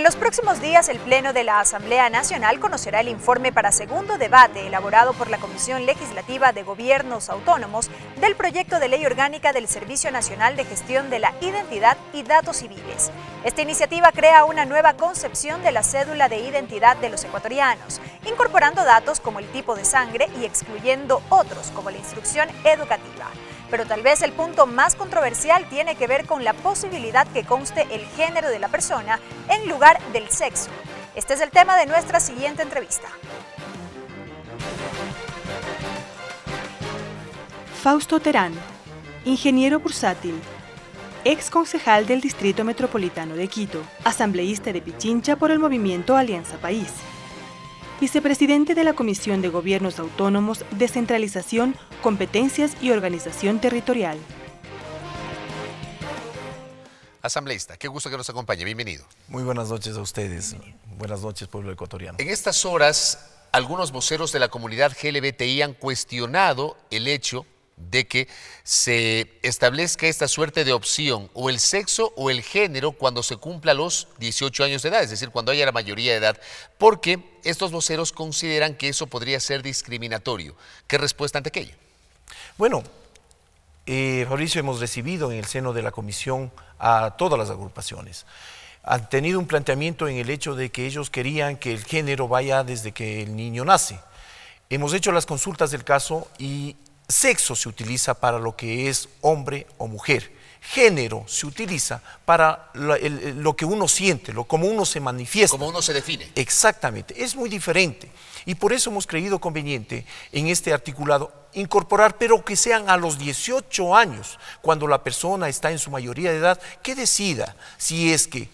En los próximos días, el Pleno de la Asamblea Nacional conocerá el informe para segundo debate elaborado por la Comisión Legislativa de Gobiernos Autónomos del proyecto de ley orgánica del Servicio Nacional de Gestión de la Identidad y Datos Civiles. Esta iniciativa crea una nueva concepción de la cédula de identidad de los ecuatorianos, incorporando datos como el tipo de sangre y excluyendo otros como la instrucción educativa. Pero tal vez el punto más controversial tiene que ver con la posibilidad que conste el género de la persona en lugar del sexo. Este es el tema de nuestra siguiente entrevista. Fausto Terán, ingeniero bursátil, ex concejal del Distrito Metropolitano de Quito, asambleísta de Pichincha por el movimiento Alianza País vicepresidente de la Comisión de Gobiernos Autónomos, Descentralización, Competencias y Organización Territorial. Asambleísta, qué gusto que nos acompañe, bienvenido. Muy buenas noches a ustedes, buenas noches pueblo ecuatoriano. En estas horas, algunos voceros de la comunidad GLBTI han cuestionado el hecho de que se establezca esta suerte de opción o el sexo o el género cuando se cumpla los 18 años de edad, es decir, cuando haya la mayoría de edad, porque estos voceros consideran que eso podría ser discriminatorio. ¿Qué respuesta ante aquello? Bueno, eh, Fabricio, hemos recibido en el seno de la comisión a todas las agrupaciones. Han tenido un planteamiento en el hecho de que ellos querían que el género vaya desde que el niño nace. Hemos hecho las consultas del caso y Sexo se utiliza para lo que es hombre o mujer. Género se utiliza para lo, que uno siente, lo como uno se manifiesta. Como uno se define. Exactamente, es muy diferente. Y por eso hemos creído conveniente en este articulado incorporar, pero que sean a los 18 años, cuando la persona está en su mayoría de edad, que decida si es que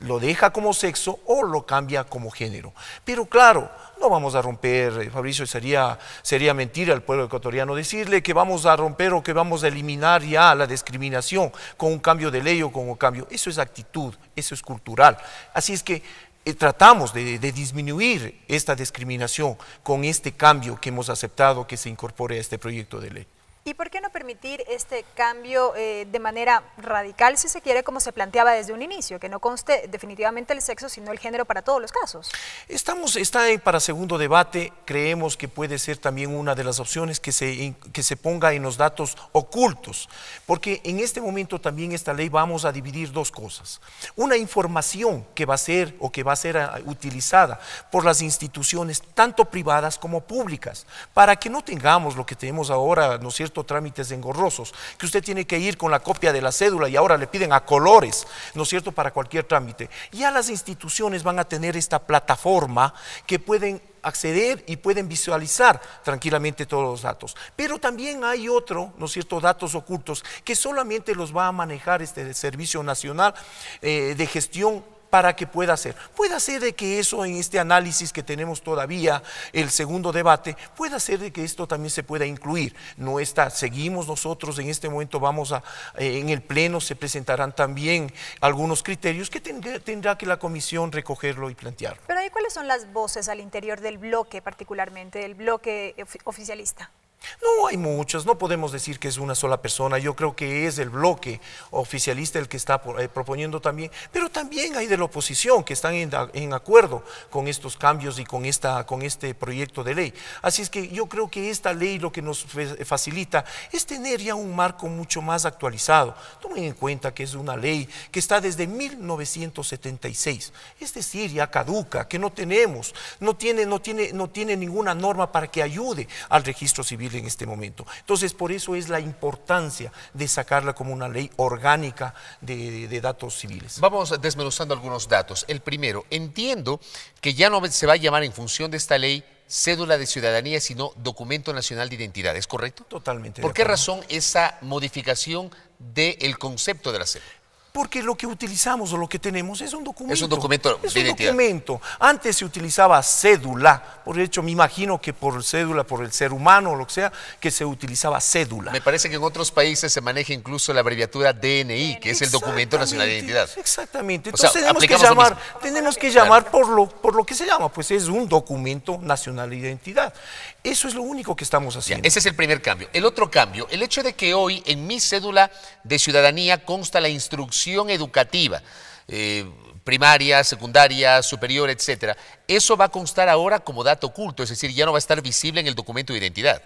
lo deja como sexo o lo cambia como género. Pero claro, no vamos a romper, eh, Fabricio, sería, sería mentira al pueblo ecuatoriano decirle que vamos a romper o que vamos a eliminar ya la discriminación con un cambio de ley o con un cambio. Eso es actitud, eso es cultural. Así es que eh, tratamos de, disminuir esta discriminación con este cambio que hemos aceptado que se incorpore a este proyecto de ley. ¿Y por qué no permitir este cambio eh, de manera radical, si se quiere, como se planteaba desde un inicio, que no conste definitivamente el sexo, sino el género para todos los casos? Estamos, está para segundo debate, creemos que puede ser también una de las opciones que se, que se ponga en los datos ocultos, porque en este momento también esta ley vamos a dividir dos cosas. Una información que va a ser o que va a ser ah, utilizada por las instituciones, tanto privadas como públicas, para que no tengamos lo que tenemos ahora, ¿no es cierto? trámites engorrosos, que usted tiene que ir con la copia de la cédula y ahora le piden a colores, ¿no es cierto?, para cualquier trámite. Ya las instituciones van a tener esta plataforma que pueden acceder y pueden visualizar tranquilamente todos los datos. Pero también hay otro, ¿no es cierto?, datos ocultos que solamente los va a manejar este Servicio Nacional eh, de Gestión para que pueda ser. Puede ser de que eso en este análisis que tenemos todavía, el segundo debate, pueda ser de que esto también se pueda incluir. No está, seguimos nosotros en este momento, vamos a, eh, en el Pleno se presentarán también algunos criterios que tendrá que la Comisión recogerlo y plantearlo. Pero ahí, ¿cuáles son las voces al interior del bloque, particularmente del bloque oficialista? No, hay muchas, no podemos decir que es una sola persona, yo creo que es el bloque oficialista el que está eh, proponiendo también, pero también hay de la oposición que están en, acuerdo con estos cambios y con, esta, con este proyecto de ley. Así es que yo creo que esta ley lo que nos facilita es tener ya un marco mucho más actualizado. Tomen en cuenta que es una ley que está desde 1976, es decir, ya caduca, que no tenemos, no tiene, no tiene, no tiene ninguna norma para que ayude al registro civil en este momento. Entonces, por eso es la importancia de sacarla como una ley orgánica de, datos civiles. Vamos desmenuzando algunos datos. El primero, entiendo que ya no se va a llamar en función de esta ley cédula de ciudadanía, sino documento nacional de identidad. ¿Es correcto? Totalmente. ¿Por qué razón esa modificación del concepto de la cédula? Porque lo que utilizamos o lo que tenemos es un documento. Es un documento. Es Antes se utilizaba cédula. Por hecho, me imagino que por cédula, por el ser humano o lo que sea, que se utilizaba cédula. Me parece que en otros países se maneja incluso la abreviatura DNI, que es el documento nacional de identidad. Exactamente. Entonces tenemos, que llamar, por, lo, por lo que se llama, pues es un documento nacional de identidad. Eso es lo único que estamos haciendo. ese es el primer cambio. El otro cambio, el hecho de que hoy en mi cédula de ciudadanía consta la instrucción educativa, eh, primaria, secundaria, superior, etcétera, eso va a constar ahora como dato oculto, es decir, ya no va a estar visible en el documento de identidad.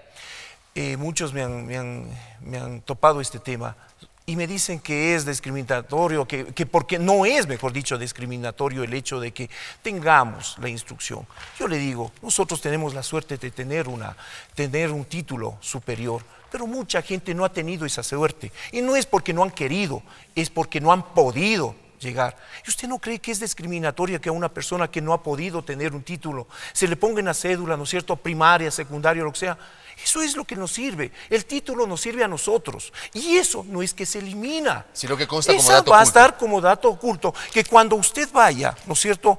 Eh, muchos me han, topado este tema y me dicen que es discriminatorio, que, porque no es, mejor dicho, discriminatorio el hecho de que tengamos la instrucción. Yo le digo, nosotros tenemos la suerte de tener, una, tener un título superior, pero mucha gente no ha tenido esa suerte. Y no es porque no han querido, es porque no han podido llegar. ¿Y usted no cree que es discriminatorio que a una persona que no ha podido tener un título se le ponga en la cédula, ¿no es cierto?, primaria, secundaria, lo que sea, eso es lo que nos sirve. El título nos sirve a nosotros. Y eso no es que se elimina. Sino que va a estar como dato oculto. Que cuando usted vaya, ¿no es cierto?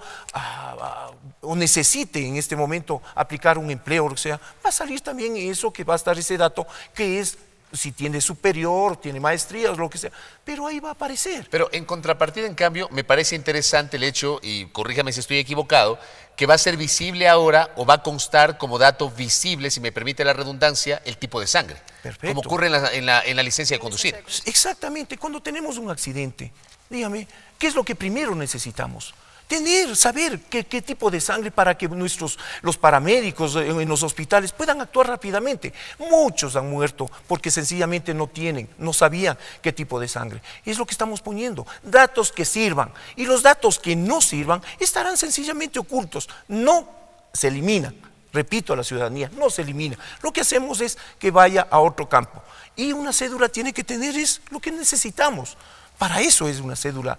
o necesite en este momento aplicar un empleo, o sea, va a salir también eso que va a estar ese dato que es si tiene superior, tiene maestrías, lo que sea, pero ahí va a aparecer. Pero en contrapartida, en cambio, me parece interesante el hecho, y corríjame si estoy equivocado, que va a ser visible ahora o va a constar como dato visible, si me permite la redundancia, el tipo de sangre. Como ocurre en la licencia de conducir. Exactamente, cuando tenemos un accidente, dígame, ¿qué es lo que primero necesitamos? tener, saber qué, tipo de sangre para que nuestros, los paramédicos en los hospitales puedan actuar rápidamente. Muchos han muerto porque sencillamente no tienen, no sabían qué tipo de sangre. Es lo que estamos poniendo, datos que sirvan. Y los datos que no sirvan estarán sencillamente ocultos, no se eliminan. Repito a la ciudadanía, no se elimina. Lo que hacemos es que vaya a otro campo. Y una cédula tiene que tener es lo que necesitamos. Para eso es una cédula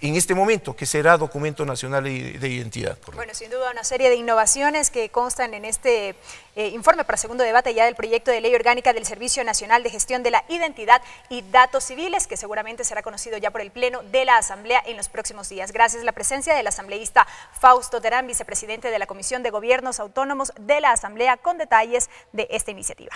en este momento, que será documento nacional de identidad. Bueno, sin duda una serie de innovaciones que constan en este eh, informe para segundo debate ya del proyecto de ley orgánica del Servicio Nacional de Gestión de la Identidad y Datos Civiles, que seguramente será conocido ya por el Pleno de la Asamblea en los próximos días. Gracias a la presencia del asambleísta Fausto Terán, vicepresidente de la Comisión de Gobiernos Autónomos de la Asamblea, con detalles de esta iniciativa.